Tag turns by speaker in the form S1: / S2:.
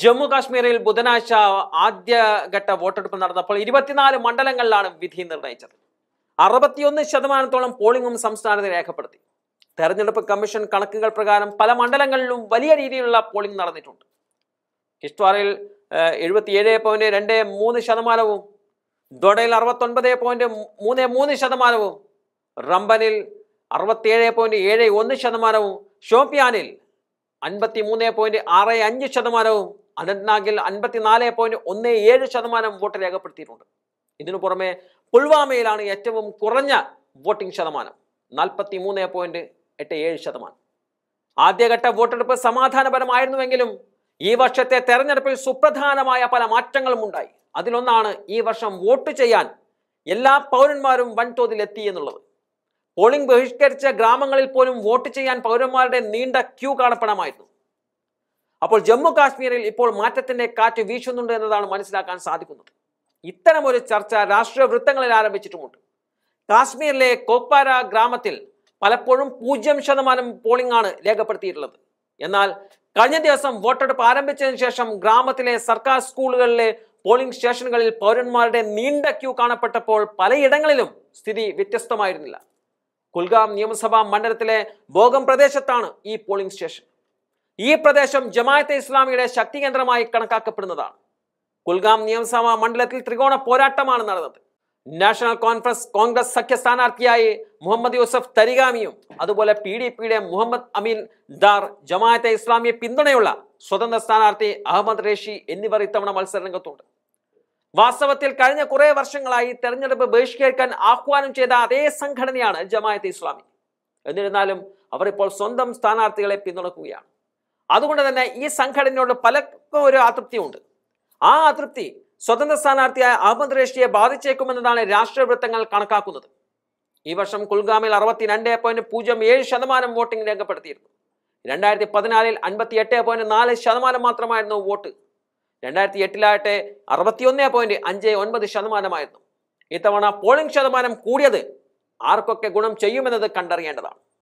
S1: ജമ്മു കാശ്മീരിൽ ബുധനാഴ്ച ആദ്യഘട്ട വോട്ടെടുപ്പ് നടന്നപ്പോൾ ഇരുപത്തിനാല് മണ്ഡലങ്ങളിലാണ് വിധി നിർണയിച്ചത് അറുപത്തിയൊന്ന് ശതമാനത്തോളം പോളിംഗും സംസ്ഥാനത്ത് രേഖപ്പെടുത്തി തെരഞ്ഞെടുപ്പ് കമ്മീഷൻ കണക്കുകൾ പ്രകാരം പല മണ്ഡലങ്ങളിലും വലിയ രീതിയിലുള്ള പോളിംഗ് നടന്നിട്ടുണ്ട് കിഷ്ത്വാറിൽ എഴുപത്തിയേഴ് പോയിന്റ് രണ്ട് മൂന്ന് ശതമാനവും ദോഡയിൽ അറുപത്തൊൻപത് പോയിന്റ് മൂന്ന് മൂന്ന് ശതമാനവും റംബനിൽ അറുപത്തിയേഴ് പോയിന്റ് ഏഴ് ഒന്ന് ശതമാനവും ഷോപ്പിയാനിൽ അൻപത്തി മൂന്ന് പോയിന്റ് ആറ് അഞ്ച് ശതമാനവും അനന്ത്നാഗിൽ അൻപത്തിനാല് പോയിന്റ് ഒന്ന് ഏഴ് ശതമാനം വോട്ട് രേഖപ്പെടുത്തിയിട്ടുണ്ട് ഇതിനു പുറമെ പുൽവാമയിലാണ് ഏറ്റവും കുറഞ്ഞ വോട്ടിംഗ് ശതമാനം നാൽപ്പത്തി മൂന്ന് പോയിന്റ് എട്ട് ഏഴ് ശതമാനം ആദ്യഘട്ട വോട്ടെടുപ്പ് സമാധാനപരമായിരുന്നുവെങ്കിലും ഈ വർഷത്തെ തെരഞ്ഞെടുപ്പിൽ സുപ്രധാനമായ പല മാറ്റങ്ങളും ഉണ്ടായി അതിലൊന്നാണ് ഈ വർഷം വോട്ട് ചെയ്യാൻ എല്ലാ പൗരന്മാരും വൻതോതിൽ എത്തി എന്നുള്ളത് പോളിംഗ് ബഹിഷ്കരിച്ച ഗ്രാമങ്ങളിൽ പോലും വോട്ട് ചെയ്യാൻ പൗരന്മാരുടെ നീണ്ട ക്യൂ കാണപ്പെടാമായിരുന്നു അപ്പോൾ ജമ്മു കാശ്മീരിൽ ഇപ്പോൾ മാറ്റത്തിന്റെ കാറ്റ് വീശുന്നുണ്ട് എന്നതാണ് മനസ്സിലാക്കാൻ സാധിക്കുന്നത് ഇത്തരം ഒരു ചർച്ച രാഷ്ട്രീയ വൃത്തങ്ങളിൽ ആരംഭിച്ചിട്ടുമുണ്ട് കാശ്മീരിലെ കോപ്പാര ഗ്രാമത്തിൽ പലപ്പോഴും പൂജ്യം ശതമാനം പോളിംഗ് ആണ് രേഖപ്പെടുത്തിയിട്ടുള്ളത് എന്നാൽ കഴിഞ്ഞ ദിവസം വോട്ടെടുപ്പ് ആരംഭിച്ചതിന് ശേഷം ഗ്രാമത്തിലെ സർക്കാർ സ്കൂളുകളിലെ പോളിംഗ് സ്റ്റേഷനുകളിൽ പൗരന്മാരുടെ നീണ്ട ക്യൂ കാണപ്പെട്ടപ്പോൾ പലയിടങ്ങളിലും സ്ഥിതി വ്യത്യസ്തമായിരുന്നില്ല കുൽഗാം നിയമസഭാ മണ്ഡലത്തിലെ ബോഗം പ്രദേശത്താണ് ഈ പോളിംഗ് സ്റ്റേഷൻ ഈ പ്രദേശം ജമായത്തെ ഇസ്ലാമിയുടെ ശക്തി കേന്ദ്രമായി കണക്കാക്കപ്പെടുന്നതാണ് കുൽഗാം നിയമസഭാ മണ്ഡലത്തിൽ ത്രികോണ പോരാട്ടമാണ് നടന്നത് നാഷണൽ കോൺഫറൻസ് കോൺഗ്രസ് സഖ്യ സ്ഥാനാർത്ഥിയായി മുഹമ്മദ് യൂസഫ് തരിഗാമിയും അതുപോലെ പി ഡി പിയുടെ മുഹമ്മദ് അമീൻ ദാർ ജമാഅത്തെ ഇസ്ലാമിയെ പിന്തുണയുള്ള സ്വതന്ത്ര സ്ഥാനാർത്ഥി അഹമ്മദ് റേഷി എന്നിവർ ഇത്തവണ മത്സര രംഗത്തുണ്ട് വാസ്തവത്തിൽ കഴിഞ്ഞ കുറെ വർഷങ്ങളായി തെരഞ്ഞെടുപ്പ് ബഹിഷ്കരിക്കാൻ ആഹ്വാനം ചെയ്ത അതേ സംഘടനയാണ് ജമാഅത്തെ ഇസ്ലാമി എന്നിരുന്നാലും അവർ ഇപ്പോൾ സ്വന്തം സ്ഥാനാർത്ഥികളെ പിന്തുണക്കുകയാണ് അതുകൊണ്ട് തന്നെ ഈ സംഘടനയോട് പലർക്കും ഒരു അതൃപ്തിയുണ്ട് ആ അതൃപ്തി സ്വതന്ത്ര സ്ഥാനാർത്ഥിയായ അഹമ്മദ് റേഷ്ടിയെ ബാധിച്ചേക്കുമെന്നതാണ് രാഷ്ട്രീയ വൃത്തങ്ങൾ കണക്കാക്കുന്നത് ഈ വർഷം കുൽഗാമിൽ രണ്ട് പോയിന്റ് പൂജ്യം ഏഴ് ശതമാനം വോട്ടിംഗ് രേഖപ്പെടുത്തിയിരുന്നു രണ്ടായിരത്തി പതിനാലിൽ അൻപത്തി എട്ട് പോയിന്റ് നാല് ശതമാനം മാത്രമായിരുന്നു വോട്ട് രണ്ടായിരത്തി എട്ടിലാകട്ടെ അറുപത്തിയൊന്ന് പോയിന്റ് അഞ്ച് ഒൻപത് ശതമാനമായിരുന്നു ഇത്തവണ പോളിംഗ് ശതമാനം കൂടിയത് ആർക്കൊക്കെ ഗുണം ചെയ്യുമെന്നത് കണ്ടറിയേണ്ടതാണ്